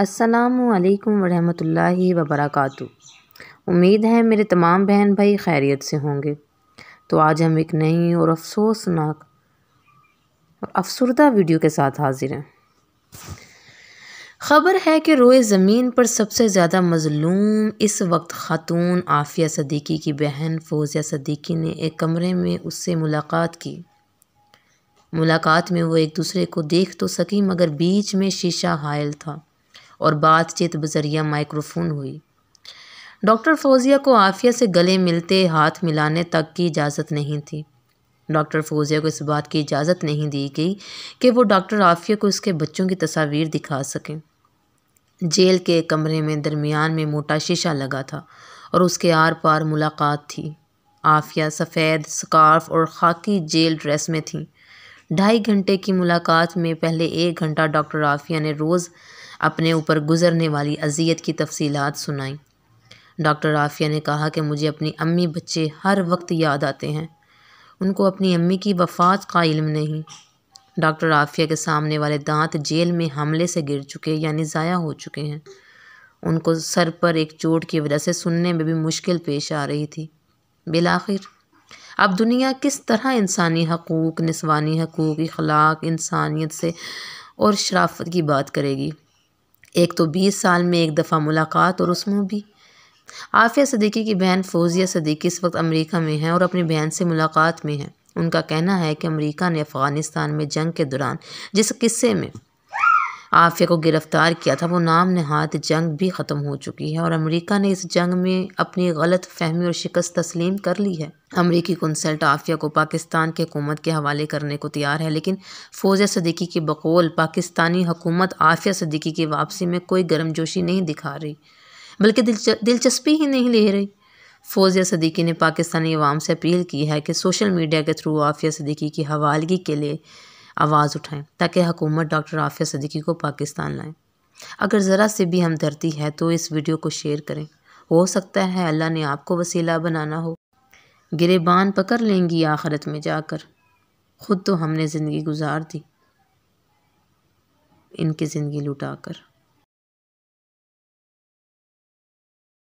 असलकम वरहमतुल्लाहि वबरकू उम्मीद है मेरे तमाम बहन भाई खैरियत से होंगे तो आज हम एक नई और अफसोसनाक और अफसरदा वीडियो के साथ हाजिर हैं खबर है कि रोए ज़मीन पर सबसे ज़्यादा मजलूम इस वक्त खातून आफिया सदीकी की बहन फौजिया सदीकी ने एक कमरे में उससे मुलाकात की मुलाकात में वो एक दूसरे को देख तो सकी मगर बीच में शीशा हायल था और बातचीत बजरिया माइक्रोफोन हुई डॉक्टर फौजिया को आफिया से गले मिलते हाथ मिलाने तक की इजाज़त नहीं थी डॉक्टर फौजिया को इस बात की इजाज़त नहीं दी गई कि वो डॉक्टर आफिया को उसके बच्चों की तस्वीर दिखा सकें जेल के कमरे में दरमियान में मोटा शीशा लगा था और उसके आर पार मुलाकात थी आफिया सफ़ेद स्कार्फ और खाकी जेल ड्रेस में थी ढाई घंटे की मुलाकात में पहले एक घंटा डॉक्टर आफिया ने रोज़ अपने ऊपर गुज़रने वाली अजियत की तफसीलात सुनाई डॉक्टर आफिया ने कहा कि मुझे अपनी अम्मी बच्चे हर वक्त याद आते हैं उनको अपनी अम्मी की वफात का इल्म नहीं डॉक्टर आफिया के सामने वाले दांत जेल में हमले से गिर चुके यानी ज़ाया हो चुके हैं उनको सर पर एक चोट की वजह से सुनने में भी मुश्किल पेश आ रही थी बिलाखिर अब दुनिया किस तरह इंसानी हकूक़ नस्वानी हकूक़ इखलाक इंसानियत से और शराफत की बात करेगी एक तो बीस साल में एक दफ़ा मुलाकात और उसमें भी आफिया सदीकी की बहन फौजिया सदीकी इस वक्त अमेरिका में है और अपनी बहन से मुलाकात में है उनका कहना है कि अमेरिका ने अफ़गानिस्तान में जंग के दौरान जिस किस्से में आफिया को गिरफ्तार किया था वो नाम नहाद जंग भी ख़त्म हो चुकी है और अमेरिका ने इस जंग में अपनी गलत फहमी और शिकस्त तस्लीम कर ली है अमरीकी कंसल्ट आफिया को पाकिस्तान की हुकूमत के हवाले करने को तैयार है लेकिन फ़ौज सदीकी के बकौल पाकिस्तानी हुकूमत आफिया सदीकी की वापसी में कोई गर्मजोशी नहीं दिखा रही बल्कि दिलचस्पी ही नहीं ले रही फौजिया सदीकी ने पाकिस्तानी अवाम से अपील की है कि सोशल मीडिया के थ्रू आफिया सदीकी की हवालगी के लिए आवाज़ उठाएं ताकि हुकूमत डॉक्टर आफिया सदीकी को पाकिस्तान लाएं अगर ज़रा से भी हम धरती है तो इस वीडियो को शेयर करें हो सकता है अल्लाह ने आपको वसीला बनाना हो गिरेबान पकड़ लेंगी आखरत में जाकर ख़ुद तो हमने ज़िंदगी गुजार दी इनकी ज़िंदगी लुटा कर